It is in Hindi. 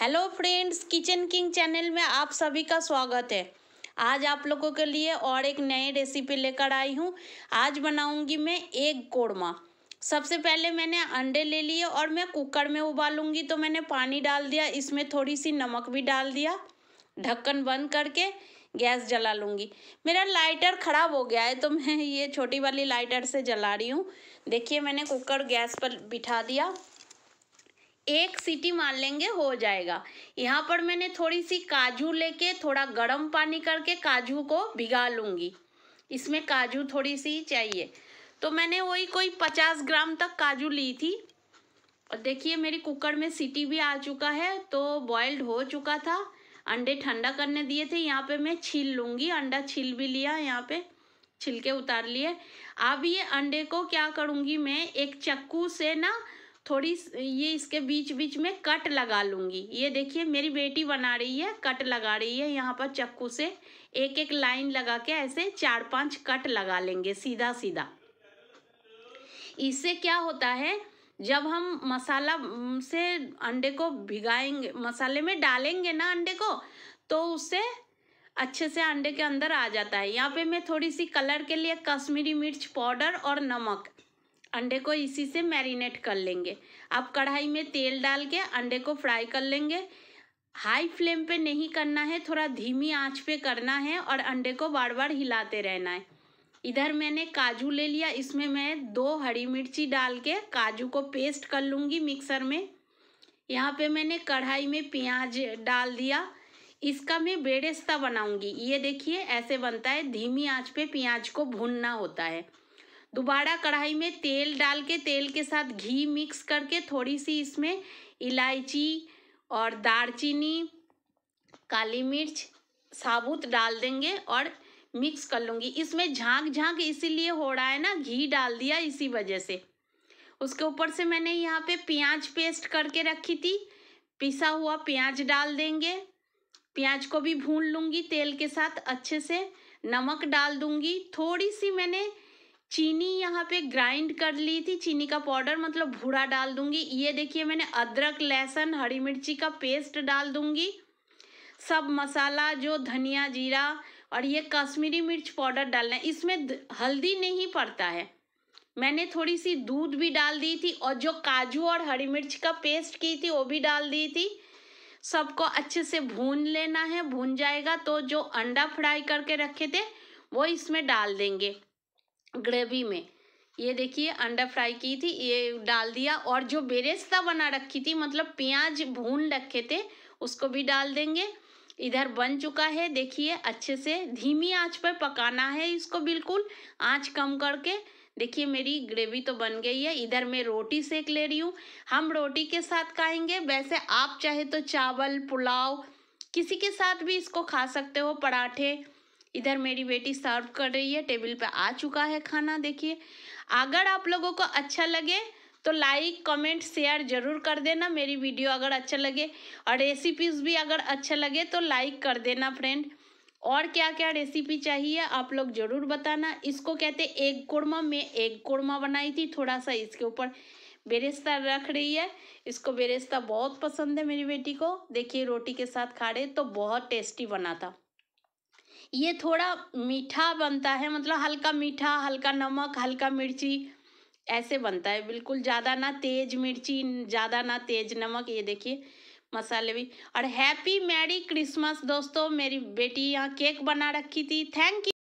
hello friends kitchen king channel में आप सभी का स्वागत है आज आप लोगों के लिए और एक नई रेसिपी लेकर आई हूँ आज बनाऊँगी मैं एग कोरमा सबसे पहले मैंने अंडे ले लिए और मैं कुकर में उबालूंगी तो मैंने पानी डाल दिया इसमें थोड़ी सी नमक भी डाल दिया ढक्कन बंद करके गैस जला लूँगी मेरा लाइटर ख़राब हो गया है तो मैं ये छोटी वाली लाइटर से जला रही हूँ देखिए मैंने कुकर गैस पर बिठा दिया एक सीटी मार लेंगे हो जाएगा यहाँ पर मैंने थोड़ी सी काजू लेके थोड़ा गर्म पानी करके काजू को भिगा लूँगी इसमें काजू थोड़ी सी चाहिए तो मैंने वही कोई पचास ग्राम तक काजू ली थी और देखिए मेरी कुकर में सीटी भी आ चुका है तो बॉयल्ड हो चुका था अंडे ठंडा करने दिए थे यहाँ पे मैं छील लूँगी अंडा छील भी लिया यहाँ पे छिलके उतार लिए अब ये अंडे को क्या करूँगी मैं एक चक्कू से ना थोड़ी ये इसके बीच बीच में कट लगा लूँगी ये देखिए मेरी बेटी बना रही है कट लगा रही है यहाँ पर चक्कू से एक एक लाइन लगा के ऐसे चार पांच कट लगा लेंगे सीधा सीधा इससे क्या होता है जब हम मसाला से अंडे को भिगाएंगे मसाले में डालेंगे ना अंडे को तो उससे अच्छे से अंडे के अंदर आ जाता है यहाँ पे मैं थोड़ी सी कलर के लिए कश्मीरी मिर्च पाउडर और नमक अंडे को इसी से मैरिनेट कर लेंगे आप कढ़ाई में तेल डाल के अंडे को फ्राई कर लेंगे हाई फ्लेम पे नहीं करना है थोड़ा धीमी आंच पे करना है और अंडे को बार बार हिलाते रहना है इधर मैंने काजू ले लिया इसमें मैं दो हरी मिर्ची डाल के काजू को पेस्ट कर लूँगी मिक्सर में यहाँ पे मैंने कढ़ाई में प्याज डाल दिया इसका मैं बेरेस्ता बनाऊँगी ये देखिए ऐसे बनता है धीमी आँच पर प्याज को भूनना होता है दोबारा कढ़ाई में तेल डाल के तेल के साथ घी मिक्स करके थोड़ी सी इसमें इलायची और दारचीनी काली मिर्च साबुत डाल देंगे और मिक्स कर लूँगी इसमें झाँक झाँक इसीलिए हो रहा है ना घी डाल दिया इसी वजह से उसके ऊपर से मैंने यहाँ पे प्याज पेस्ट करके रखी थी पिसा हुआ प्याज डाल देंगे प्याज को भी भून लूँगी तेल के साथ अच्छे से नमक डाल दूँगी थोड़ी सी मैंने चीनी यहाँ पे ग्राइंड कर ली थी चीनी का पाउडर मतलब भूरा डाल दूंगी ये देखिए मैंने अदरक लहसुन हरी मिर्ची का पेस्ट डाल दूंगी सब मसाला जो धनिया जीरा और ये कश्मीरी मिर्च पाउडर डालना है इसमें हल्दी नहीं पड़ता है मैंने थोड़ी सी दूध भी डाल दी थी और जो काजू और हरी मिर्च का पेस्ट की थी वो भी डाल दी थी सबको अच्छे से भून लेना है भून जाएगा तो जो अंडा फ्राई करके रखे थे वो इसमें डाल देंगे ग्रेवी में ये देखिए अंडा फ्राई की थी ये डाल दिया और जो बेरेस्ता बना रखी थी मतलब प्याज भून रखे थे उसको भी डाल देंगे इधर बन चुका है देखिए अच्छे से धीमी आंच पर पकाना है इसको बिल्कुल आंच कम करके देखिए मेरी ग्रेवी तो बन गई है इधर मैं रोटी सेक ले रही हूँ हम रोटी के साथ खाएंगे वैसे आप चाहे तो चावल पुलाव किसी के साथ भी इसको खा सकते हो पराठे इधर मेरी बेटी सर्व कर रही है टेबल पे आ चुका है खाना देखिए अगर आप लोगों को अच्छा लगे तो लाइक कमेंट शेयर जरूर कर देना मेरी वीडियो अगर अच्छा लगे और रेसिपीज़ भी अगर अच्छा लगे तो लाइक कर देना फ्रेंड और क्या क्या रेसिपी चाहिए आप लोग ज़रूर बताना इसको कहते एक कोरमा मैं एक कोरमा बनाई थी थोड़ा सा इसके ऊपर बेरेस्ता रख रही है इसको बेरेस्ता बहुत पसंद है मेरी बेटी को देखिए रोटी के साथ खा रहे तो बहुत टेस्टी बना था ये थोड़ा मीठा बनता है मतलब हल्का मीठा हल्का नमक हल्का मिर्ची ऐसे बनता है बिल्कुल ज़्यादा ना तेज मिर्ची ज़्यादा ना तेज नमक ये देखिए मसाले भी और हैप्पी मैरी क्रिसमस दोस्तों मेरी बेटी यहाँ केक बना रखी थी थैंक यू